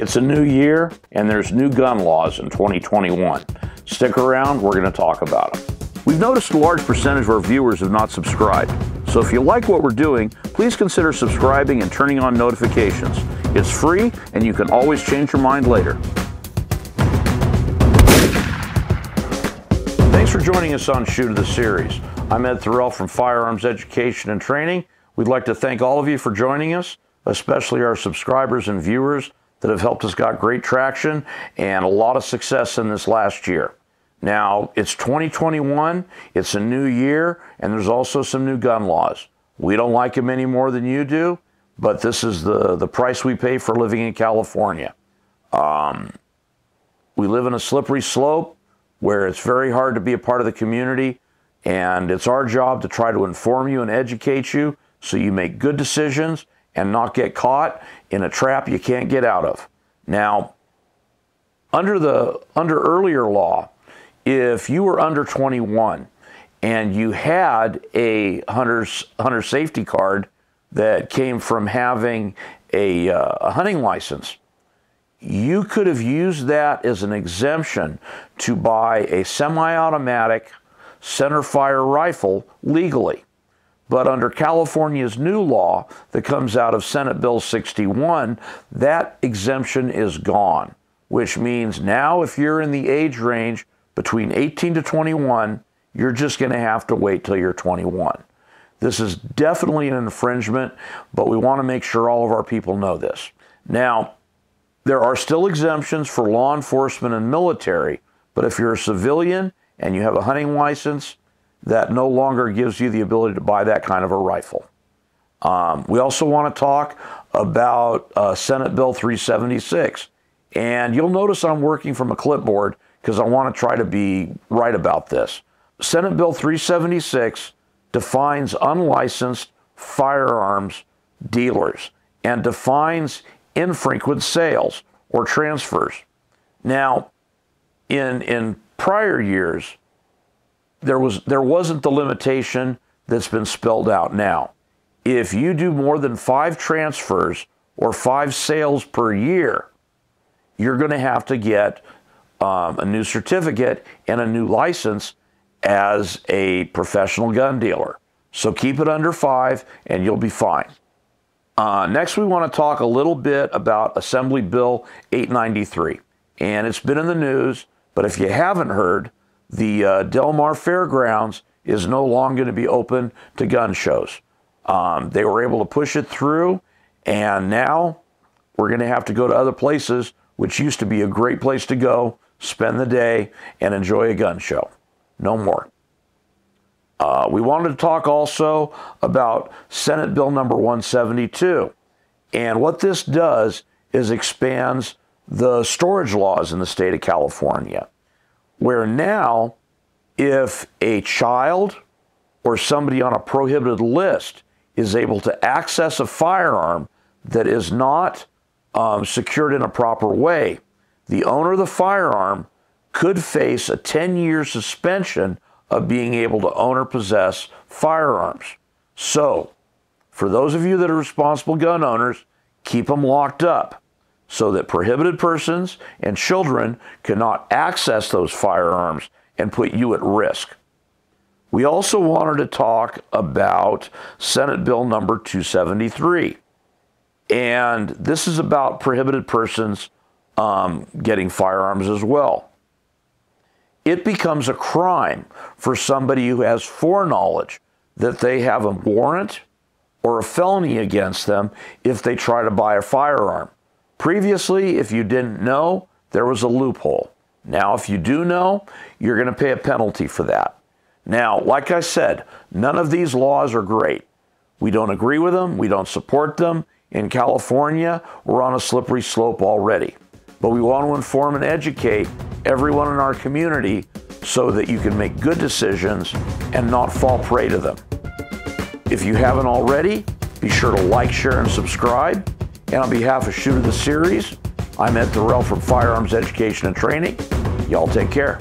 It's a new year, and there's new gun laws in 2021. Stick around, we're going to talk about them. We've noticed a large percentage of our viewers have not subscribed. So if you like what we're doing, please consider subscribing and turning on notifications. It's free, and you can always change your mind later. Thanks for joining us on Shoot of the Series. I'm Ed Thorell from Firearms Education and Training. We'd like to thank all of you for joining us, especially our subscribers and viewers that have helped us got great traction and a lot of success in this last year. Now, it's 2021, it's a new year, and there's also some new gun laws. We don't like them any more than you do, but this is the, the price we pay for living in California. Um, we live in a slippery slope where it's very hard to be a part of the community, and it's our job to try to inform you and educate you so you make good decisions and not get caught in a trap you can't get out of. Now, under the under earlier law, if you were under 21 and you had a hunter's hunter safety card that came from having a, uh, a hunting license, you could have used that as an exemption to buy a semi-automatic center fire rifle legally. But under California's new law that comes out of Senate Bill 61, that exemption is gone, which means now if you're in the age range between 18 to 21, you're just going to have to wait till you're 21. This is definitely an infringement, but we want to make sure all of our people know this. Now, there are still exemptions for law enforcement and military, but if you're a civilian and you have a hunting license, that no longer gives you the ability to buy that kind of a rifle. Um, we also want to talk about uh, Senate Bill 376. And you'll notice I'm working from a clipboard because I want to try to be right about this. Senate Bill 376 defines unlicensed firearms dealers and defines infrequent sales or transfers. Now, in, in prior years, there was there wasn't the limitation that's been spelled out now. If you do more than 5 transfers or 5 sales per year, you're going to have to get um, a new certificate and a new license as a professional gun dealer. So keep it under 5 and you'll be fine. Uh, next, we want to talk a little bit about Assembly Bill 893. And it's been in the news, but if you haven't heard, the uh, Mar Fairgrounds is no longer going to be open to gun shows. Um, they were able to push it through, and now we're going to have to go to other places, which used to be a great place to go, spend the day, and enjoy a gun show. No more. Uh, we wanted to talk also about Senate Bill number 172. And what this does is expands the storage laws in the state of California. Where now, if a child or somebody on a prohibited list is able to access a firearm that is not um, secured in a proper way, the owner of the firearm could face a 10 year suspension of being able to own or possess firearms. So, for those of you that are responsible gun owners, keep them locked up so that prohibited persons and children cannot access those firearms and put you at risk. We also wanted to talk about Senate Bill number 273. And this is about prohibited persons um, getting firearms as well. It becomes a crime for somebody who has foreknowledge that they have a warrant or a felony against them if they try to buy a firearm. Previously, if you didn't know, there was a loophole. Now, if you do know, you're going to pay a penalty for that. Now, like I said, none of these laws are great. We don't agree with them, we don't support them. In California, we're on a slippery slope already. But we want to inform and educate everyone in our community so that you can make good decisions and not fall prey to them. If you haven't already, be sure to like, share, and subscribe. And on behalf of Shoot of the Series, I'm Ed Terrell from Firearms Education and Training. Y'all take care.